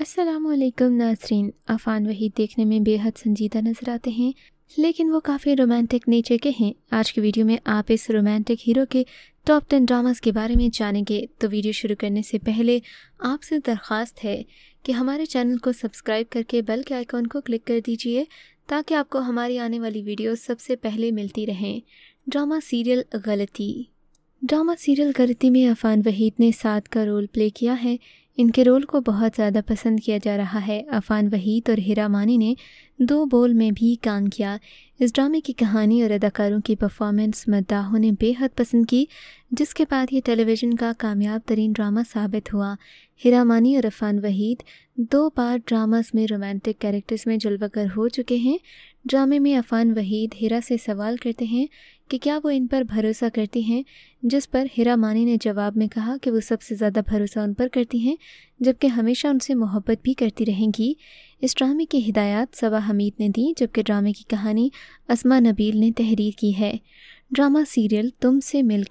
असलकम नासरीन अफान वही देखने में बेहद संजीदा नज़र आते हैं लेकिन वो काफ़ी रोमांटिक नेचर के हैं आज की वीडियो में आप इस रोमांटिक हीरो के टॉप टेन ड्रामास के बारे में जानेंगे तो वीडियो शुरू करने से पहले आपसे दरख्वास्त है कि हमारे चैनल को सब्सक्राइब करके बेल के आइकॉन को क्लिक कर दीजिए ताकि आपको हमारी आने वाली वीडियो सबसे पहले मिलती रहें drama serial Ghalati drama serial Ghalati में अफान वहीद ने साद का रोल प्ले किया है इनके रोल को बहुत ज़्यादा पसंद किया जा रहा है अफान वहीद और हिरा मानी ने दो बोल में भी काम किया इस ड्रामे की कहानी और अदाकारों की परफॉर्मेंस मद्दाहों ने बेहद पसंद की जिसके बाद ये टेलीविज़न का कामयाब तरीन ड्रामा साबित हुआ हिरा मानी और अफान वहीद दो बार ड्रामास में रोमांटिक कैरेक्टर्स में जलवागर हो चुके हैं ड्रामे में अफान वहीद हिरा से सवाल करते हैं कि क्या वो इन पर भरोसा करती हैं जिस पर हिरा मानी ने जवाब में कहा कि वो सबसे ज़्यादा भरोसा उन पर करती हैं जबकि हमेशा उनसे मोहब्बत भी करती रहेंगी इस ड्रामे की हिदायत सबा हमीद ने दी जबकि ड्रामे की कहानी असमा नबील ने तहरीर की है ड्रामा सीरियल से मिल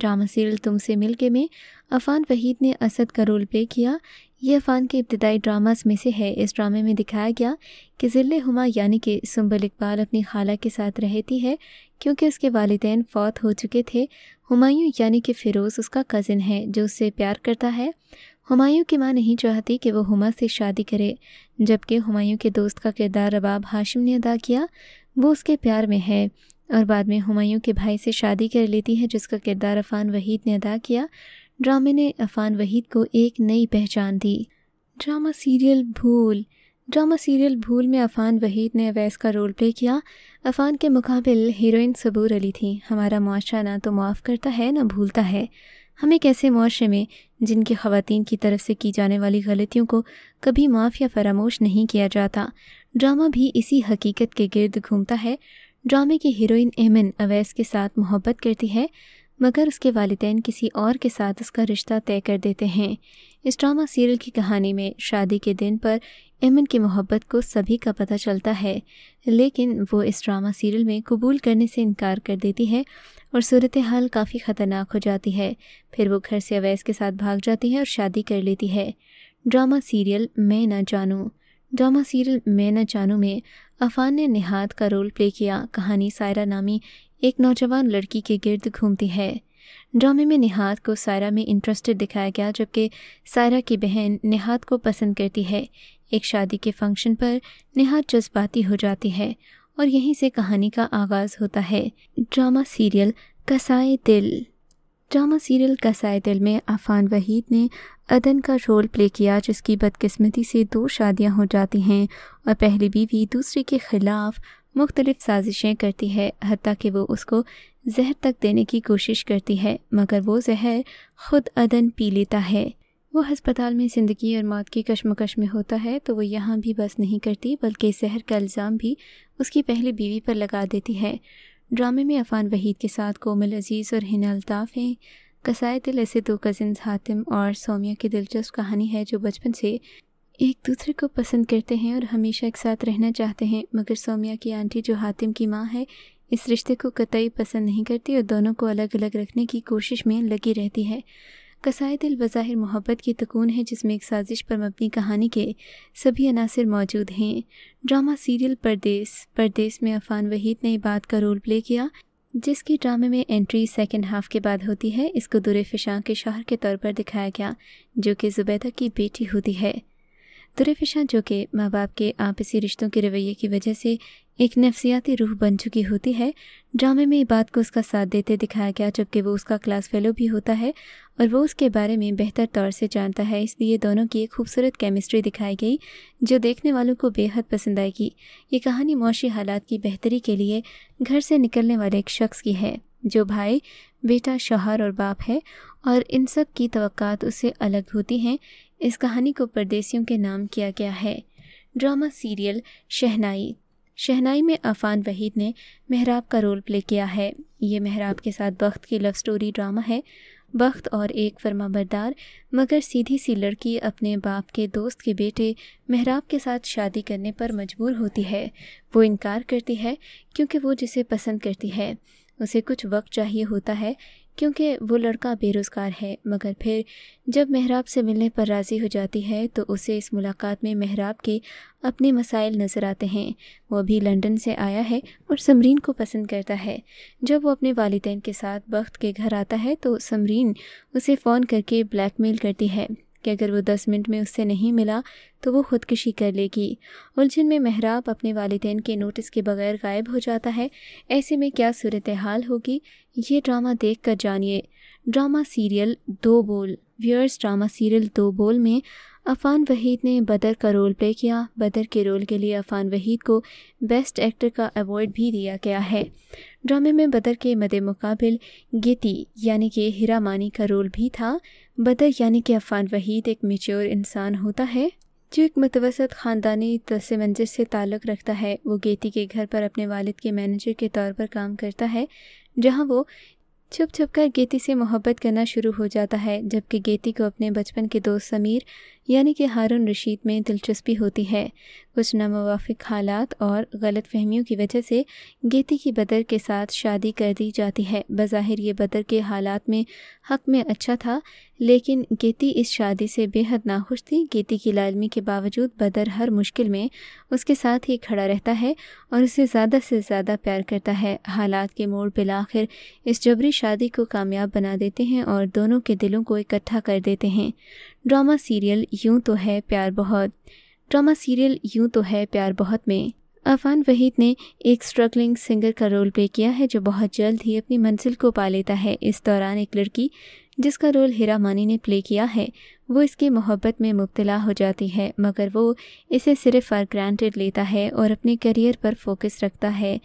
ड्रामा सीरियल तुमसे मिलके में अफान वहीद ने असद का रोल प्ले किया यह फ़ान के इब्तदाई ड्रामास में से है इस ड्रामे में दिखाया गया कि ज़िले हुमा यानी कि सुम्बल इकबाल अपनी खाला के साथ रहती है क्योंकि उसके वालदेन फौत हो चुके थे हुमायूं यानी कि फ़िरोज़ उसका कज़िन है जो उससे प्यार करता है हुमायूं की मां नहीं चाहती कि वो हुमा से शादी करे जबकि हुमायूं के दोस्त का किरदार रबाब हाशिम ने अदा किया वो उसके प्यार में है और बाद में हुमायूं के भाई से शादी कर लेती है जिसका किरदार अफ़ान वहीद ने अदा किया ड्रामे ने अफान वहीद को एक नई पहचान दी drama serial Bhool drama serial Bhool में अफान वहीद ने अवैस का रोल प्ले किया अफान के मुकाबल हीरोइन सबूर अली थी हमारा मुआरा ना तो माफ़ करता है ना भूलता है हम एक ऐसे मुआरे में जिनके खातन की तरफ से की जाने वाली गलतियों को कभी माफ़ या फरामोश नहीं किया जाता ड्रामा भी इसी हकीकत के गर्द घूमता है ड्रामे की हीरोइन एमन अवैस के साथ मोहब्बत करती है मगर उसके वालदेन किसी और के साथ उसका रिश्ता तय कर देते हैं इस ड्रामा सीरियल की कहानी में शादी के दिन पर एमन की मोहब्बत को सभी का पता चलता है लेकिन वो इस ड्रामा सीरियल में कबूल करने से इनकार कर देती है और सूरत हाल काफ़ी ख़तरनाक हो जाती है फिर वो घर से अवैस के साथ भाग जाती है और शादी कर लेती है ड्रामा सीरियल मैं ना जानूँ ड्रामा सीरियल मैं ना जानूँ में अफान ने निहाद का रोल प्ले किया कहानी सायरा नामी एक नौजवान लड़की के गिर्द घूमती है ड्रामे में निहात को सायरा में इंटरेस्टेड दिखाया गया जबकि सायरा की बहन निहात को पसंद करती है एक शादी के फंक्शन पर निहात जज्बाती हो जाती है और यहीं से कहानी का आगाज़ होता है ड्रामा सीरियल कसाए दिल ड्रामा सीरियल कसाए दिल में आफान वहीद ने अदन का रोल प्ले किया जिसकी बदकिस्मती से दो शादियां हो जाती हैं और पहली बीवी दूसरी के ख़िलाफ़ मुख्तलिफ साजिशें करती है हती कि वो उसको जहर तक देने की कोशिश करती है मगर वो जहर ख़ुद अदन पी लेता है वो हस्पताल में ज़िंदगी और मौत की कशमकश में होता है तो वो यहाँ भी बस नहीं करती बल्कि जहर का इल्ज़ाम भी उसकी पहली बीवी पर लगा देती है ड्रामे में अफान वहीद के साथ कोमल अजीज़ और हिना अल्ताफ़ हैं कसाए ऐसे दो कज़िन्स हातिम और सोमिया की दिलचस्प कहानी है जो बचपन से एक दूसरे को पसंद करते हैं और हमेशा एक साथ रहना चाहते हैं मगर सौम्या की आंटी जो हातिम की माँ है इस रिश्ते को कतई पसंद नहीं करती और दोनों को अलग अलग रखने की कोशिश में लगी रहती है कसाई दिल बज़ाहिर मोहब्बत की तकून है जिसमें एक साजिश पर मबनी कहानी के सभी अनासर मौजूद हैं ड्रामा सीरियल परदेस परदेस में अफान वहीद ने बात का रोल प्ले किया जिसकी ड्रामे में एंट्री सेकेंड हाफ के बाद होती है इसको दुरे फिशा के शहर के तौर पर दिखाया गया जो कि जुबैदा की बेटी होती है तो जो कि माँ बाप के आपसी रिश्तों के रवैये की वजह से एक नफसियाती रूह बन चुकी होती है ड्रामे में बात को उसका साथ देते दिखाया गया जबकि वो उसका क्लास फेलो भी होता है और वो उसके बारे में बेहतर तौर से जानता है इसलिए दोनों की एक खूबसूरत केमिस्ट्री दिखाई गई जो देखने वालों को बेहद पसंद आएगी ये कहानी मौशी हालात की बेहतरी के लिए घर से निकलने वाले एक शख्स की है जो भाई बेटा शोहर और बाप है और इन सब की तो उससे अलग होती हैं इस कहानी को परदेसियों के नाम किया गया है ड्रामा सीरियल शहनाई शहनाई में अफान वहीद ने मेहराब का रोल प्ले किया है ये मेहराब के साथ बख्त की लव स्टोरी ड्रामा है बख्त और एक फरमाबरदार मगर सीधी सी लड़की अपने बाप के दोस्त के बेटे मेहराब के साथ शादी करने पर मजबूर होती है वो इनकार करती है क्योंकि वो जिसे पसंद करती है उसे कुछ वक्त चाहिए होता है क्योंकि वो लड़का बेरोज़गार है मगर फिर जब महराब से मिलने पर राज़ी हो जाती है तो उसे इस मुलाकात में महराब के अपने मसाइल नज़र आते हैं वो भी लंदन से आया है और समरीन को पसंद करता है जब वो अपने वालदेन के साथ वक्त के घर आता है तो समरीन उसे फ़ोन करके ब्लैकमेल करती है कि अगर वो दस मिनट में उससे नहीं मिला तो वो खुदकशी कर लेगी उलझन में महराब अपने वालदेन के नोटिस के बगैर गायब हो जाता है ऐसे में क्या सूरत हाल होगी ये ड्रामा देख कर जानिए ड्रामा सीरियल दो बोल व्यूअर्स ड्रामा सीरियल दो बोल में अफ़ान वहीद ने बदर का रोल प्ले किया बदर के रोल के लिए अफ़ान वहीद को बेस्ट एक्टर का अवार्ड भी दिया गया है ड्रामे में बदर के मद मुकाबिल गीती यानी कि हिरा मानी का रोल भी था बदर यानी कि अफ़ान वहीद एक मेच्योर इंसान होता है जो एक मतवसत ख़ानदानी तसे मंजर से ताल्लुक़ रखता है वो गेती के घर पर अपने वालिद के मैनेजर के तौर पर काम करता है जहाँ वो छुप छुप कर गेती से मोहब्बत करना शुरू हो जाता है जबकि गेती को अपने बचपन के दोस्त समीर यानी कि हारून रशीद में दिलचस्पी होती है कुछ नामवाफिक हालात और गलत फहमियों की वजह से गेती की बदर के साथ शादी कर दी जाती है बज़ाहिर ये बदर के हालात में हक में अच्छा था लेकिन गेती इस शादी से बेहद नाखुश थी गेती की लालमी के बावजूद बदर हर मुश्किल में उसके साथ ही खड़ा रहता है और उसे ज़्यादा से ज़्यादा प्यार करता है हालात के मोड़ बिलाखिर इस जबरी शादी को कामयाब बना देते हैं और दोनों के दिलों को इकट्ठा कर देते हैं ड्रामा सीरियल यूं तो है प्यार बहुत ड्रामा सीरियल यूं तो है प्यार बहुत में अफान वहीद ने एक स्ट्रगलिंग सिंगर का रोल प्ले किया है जो बहुत जल्द ही अपनी मंजिल को पा लेता है इस दौरान एक लड़की जिसका रोल हिरा मानी ने प्ले किया है वो इसकी मोहब्बत में मुब्तला हो जाती है मगर वो इसे सिर्फ फॉर ग्रांटेड लेता है और अपने करियर पर फोकस रखता है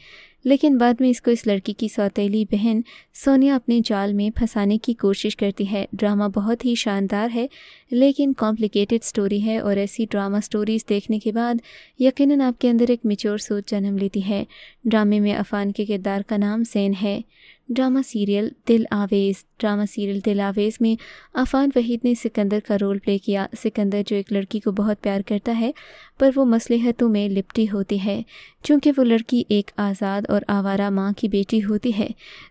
लेकिन बाद में इसको इस लड़की की सौतीली बहन सोनिया अपने जाल में फंसाने की कोशिश करती है ड्रामा बहुत ही शानदार है लेकिन कॉम्प्लिकेटेड स्टोरी है और ऐसी ड्रामा स्टोरीज़ देखने के बाद यकीनन आपके अंदर एक मिच्योर सोच जन्म लेती है ड्रामे में अफान के किरदार का नाम सैन है ड्रामा सीरियल दिल आवेज़ ड्रामा सीरियल दिल आवेज़ में अफान वहीद ने सिकंदर का रोल प्ले किया सिकंदर जो एक लड़की को बहुत प्यार करता है पर वो मसलहतों में लिपटी होती है चूँकि वो लड़की एक आज़ाद और और आवारा माँ की बेटी होती है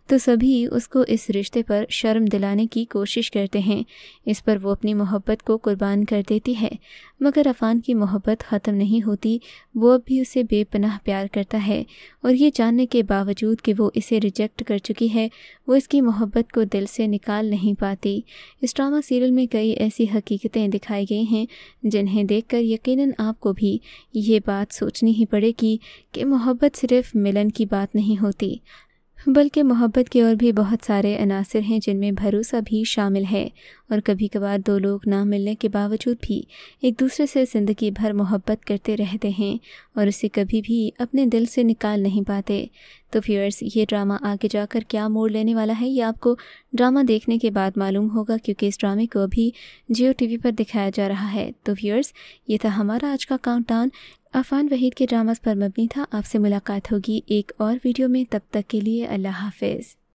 तो सभी उसको इस रिश्ते पर शर्म दिलाने की कोशिश करते हैं इस पर वो अपनी मोहब्बत को कुर्बान कर देती है मगर अफान की मोहब्बत ख़त्म नहीं होती वो अब भी उसे बेपनाह प्यार करता है और ये जानने के बावजूद कि वो इसे रिजेक्ट कर चुकी है वो इसकी मोहब्बत को दिल से निकाल नहीं पाती इस ड्रामा सीरियल में कई ऐसी हकीकतें दिखाई गई हैं जिन्हें देखकर यकीन आपको भी ये बात सोचनी ही पड़ेगी कि मोहब्बत सिर्फ मिलन की बात नहीं होती बल्कि मोहब्बत के और भी बहुत सारे अनासर हैं जिनमें भरोसा भी शामिल है और कभी कभार दो लोग ना मिलने के बावजूद भी एक दूसरे से ज़िंदगी भर मोहब्बत करते रहते हैं और उसे कभी भी अपने दिल से निकाल नहीं पाते तो व्यूअर्स ये ड्रामा आगे जाकर क्या मोड़ लेने वाला है ये आपको ड्रामा देखने के बाद मालूम होगा क्योंकि इस ड्रामे को अभी जियो टी पर दिखाया जा रहा है तो व्यूअर्स ये था हमारा आज का काउंट अफान वहीद के ड्रामास पर मबनी था आपसे मुलाकात होगी एक और वीडियो में तब तक के लिए अल्लाह हाफिज़